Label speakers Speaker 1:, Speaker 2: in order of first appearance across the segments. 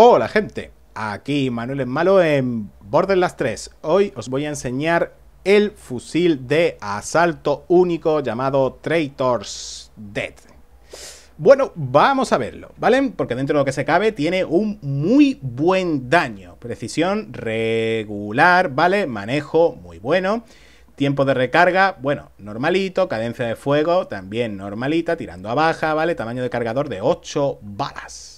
Speaker 1: Hola gente, aquí Manuel en Malo en Borderlands 3. Hoy os voy a enseñar el fusil de asalto único llamado Traitors Dead. Bueno, vamos a verlo, ¿vale? Porque dentro de lo que se cabe tiene un muy buen daño. Precisión regular, ¿vale? Manejo muy bueno. Tiempo de recarga, bueno, normalito. Cadencia de fuego, también normalita, tirando a baja, ¿vale? Tamaño de cargador de 8 balas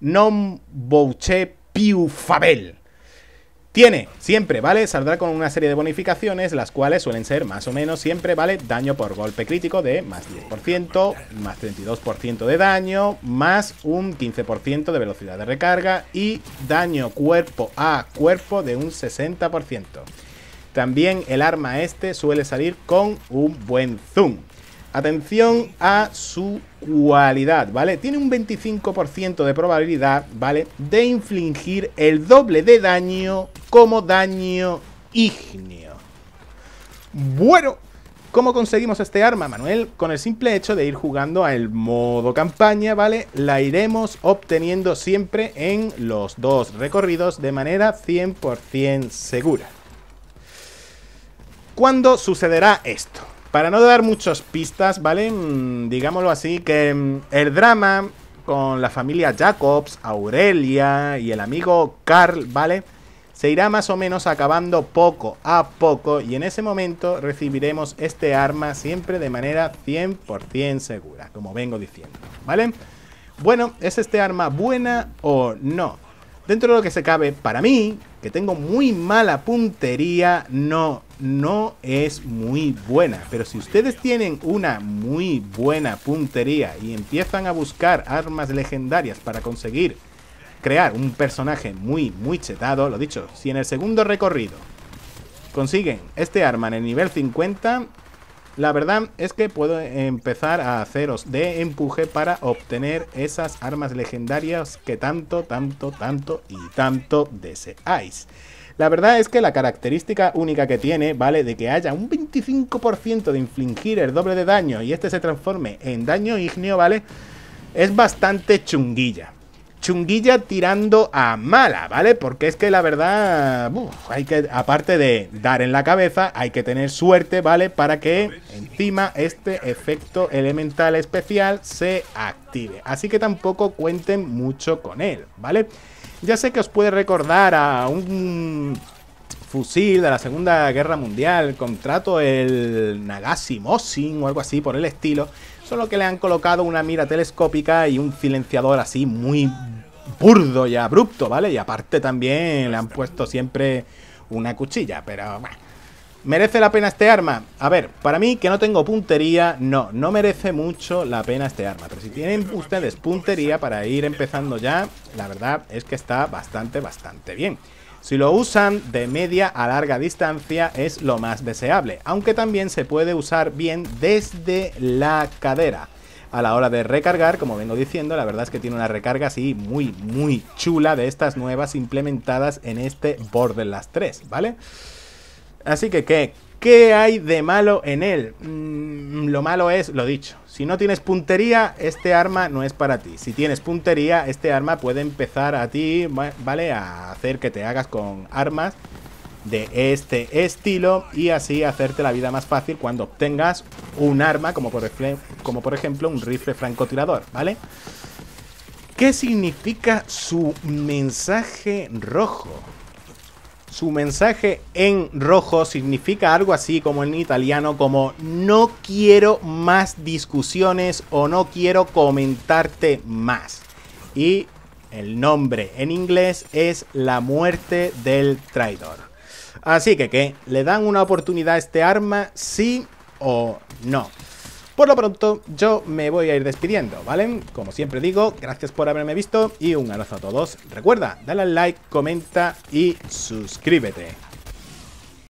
Speaker 1: non bouché PIU fabel. Tiene, siempre, ¿vale? Saldrá con una serie de bonificaciones, las cuales suelen ser más o menos siempre, ¿vale? Daño por golpe crítico de más 10%, más 32% de daño, más un 15% de velocidad de recarga y daño cuerpo a cuerpo de un 60%. También el arma este suele salir con un buen zoom. Atención a su cualidad, ¿vale? Tiene un 25% de probabilidad, ¿vale? De infligir el doble de daño como daño ígneo. Bueno, ¿Cómo conseguimos este arma, Manuel? Con el simple hecho de ir jugando al modo campaña, ¿vale? La iremos obteniendo siempre en los dos recorridos de manera 100% segura. ¿Cuándo sucederá esto? Para no dar muchas pistas, ¿vale? Mm, digámoslo así, que mm, el drama con la familia Jacobs, Aurelia y el amigo Carl, ¿vale? Se irá más o menos acabando poco a poco y en ese momento recibiremos este arma siempre de manera 100% segura, como vengo diciendo, ¿vale? Bueno, ¿es este arma buena o no? Dentro de lo que se cabe, para mí, que tengo muy mala puntería, no, no es muy buena. Pero si ustedes tienen una muy buena puntería y empiezan a buscar armas legendarias para conseguir crear un personaje muy, muy chetado, lo dicho, si en el segundo recorrido consiguen este arma en el nivel 50, la verdad es que puedo empezar a haceros de empuje para obtener esas armas legendarias que tanto, tanto, tanto y tanto deseáis. La verdad es que la característica única que tiene, ¿vale? De que haya un 25% de infligir el doble de daño y este se transforme en daño ígneo, ¿vale? Es bastante chunguilla chunguilla tirando a mala, ¿vale? Porque es que la verdad, hay que, aparte de dar en la cabeza, hay que tener suerte, ¿vale? Para que encima este efecto elemental especial se active. Así que tampoco cuenten mucho con él, ¿vale? Ya sé que os puede recordar a un fusil de la Segunda Guerra Mundial, contrato el Nagashi Mosin o algo así por el estilo, solo que le han colocado una mira telescópica y un silenciador así muy burdo y abrupto, ¿vale? Y aparte también le han puesto siempre una cuchilla, pero ¿Merece la pena este arma? A ver, para mí que no tengo puntería, no, no merece mucho la pena este arma. Pero si tienen ustedes puntería para ir empezando ya, la verdad es que está bastante, bastante bien. Si lo usan de media a larga distancia es lo más deseable, aunque también se puede usar bien desde la cadera a la hora de recargar, como vengo diciendo, la verdad es que tiene una recarga así muy, muy chula de estas nuevas implementadas en este Borderlands 3, ¿vale? Así que, ¿qué? hay de malo en él? Mm, lo malo es, lo dicho, si no tienes puntería, este arma no es para ti. Si tienes puntería, este arma puede empezar a ti, ¿vale? A hacer que te hagas con armas de este estilo y así hacerte la vida más fácil cuando obtengas un arma como por, como por ejemplo un rifle francotirador, ¿vale? ¿Qué significa su mensaje rojo? Su mensaje en rojo significa algo así como en italiano, como no quiero más discusiones o no quiero comentarte más. Y el nombre en inglés es la muerte del traidor. Así que, ¿qué? ¿Le dan una oportunidad a este arma? ¿Sí o no? Por lo pronto, yo me voy a ir despidiendo, ¿vale? Como siempre digo, gracias por haberme visto y un abrazo a todos. Recuerda, dale al like, comenta y suscríbete.